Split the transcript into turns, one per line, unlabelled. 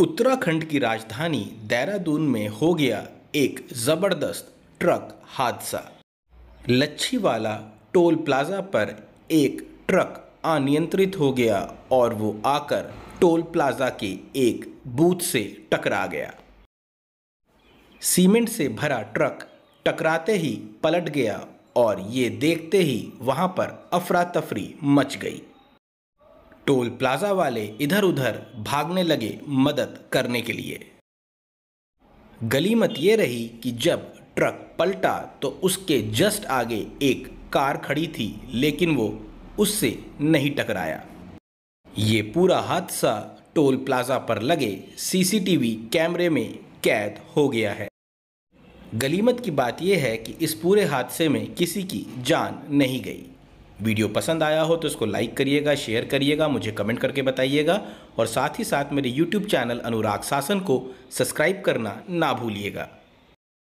उत्तराखंड की राजधानी देहरादून में हो गया एक ज़बरदस्त ट्रक हादसा लच्छीवाला टोल प्लाजा पर एक ट्रक अनियंत्रित हो गया और वो आकर टोल प्लाजा के एक बूथ से टकरा गया सीमेंट से भरा ट्रक टकराते ही पलट गया और ये देखते ही वहाँ पर अफरा तफरी मच गई टोल प्लाजा वाले इधर उधर भागने लगे मदद करने के लिए गलीमत ये रही कि जब ट्रक पलटा तो उसके जस्ट आगे एक कार खड़ी थी लेकिन वो उससे नहीं टकराया ये पूरा हादसा टोल प्लाजा पर लगे सीसीटीवी कैमरे में कैद हो गया है गलीमत की बात यह है कि इस पूरे हादसे में किसी की जान नहीं गई वीडियो पसंद आया हो तो इसको लाइक करिएगा शेयर करिएगा मुझे कमेंट करके बताइएगा और साथ ही साथ मेरे यूट्यूब चैनल अनुराग शासन को सब्सक्राइब करना ना भूलिएगा